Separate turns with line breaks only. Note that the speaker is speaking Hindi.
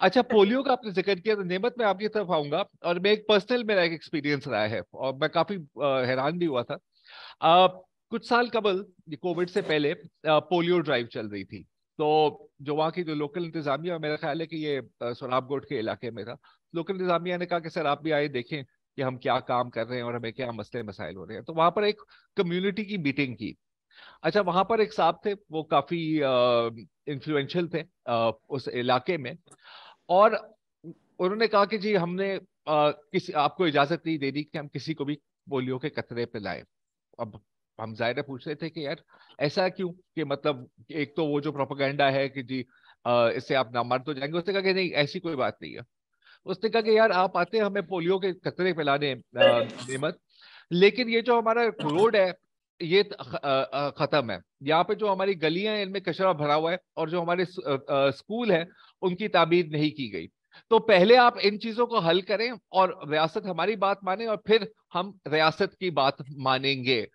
अच्छा पोलियो का आपने जिक्र किया तो नेमत मैं आपकी तरफ आऊंगा और मैं एक पर्सनल मेरा एक एक्सपीरियंस रहा है और मैं काफी हैरान भी हुआ था आ, कुछ साल कबल कोविड से पहले पोलियो ड्राइव चल रही थी तो जो वहाँ की जो लोकल इंतजामिया मेरा ख्याल है कि ये सोनाबगोट के इलाके में था लोकल इंतजामिया ने कहा कि सर आप भी आए देखें कि हम क्या काम कर रहे हैं और हमें क्या मसले मसाइल हो रहे हैं तो वहाँ पर एक कम्युनिटी की मीटिंग की अच्छा वहाँ पर एक साहब थे वो काफी इन्फ्लुएंशियल थे आ, उस इलाके में और उन्होंने कहा कि जी हमने आ, किसी आपको इजाजत नहीं दे दी कि हम किसी को भी पोलियो के कतरे पे लाए अब हम जाहिर पूछ रहे थे कि यार ऐसा क्यों कि मतलब एक तो वो जो प्रोपागेंडा है कि जी इससे आप ना मर तो जाएंगे उसने कहा कि नहीं ऐसी कोई बात नहीं है उसने कहा कि यार आप आते हमें पोलियो के कतरे पिलाने नेमत लेकिन ये जो हमारा रोड है ये खत्म है यहाँ पे जो हमारी गलियां हैं इनमें कचरा भरा हुआ है और जो हमारे स्कूल है उनकी ताबीर नहीं की गई तो पहले आप इन चीजों को हल करें और रियासत हमारी बात माने और फिर हम रियासत की बात मानेंगे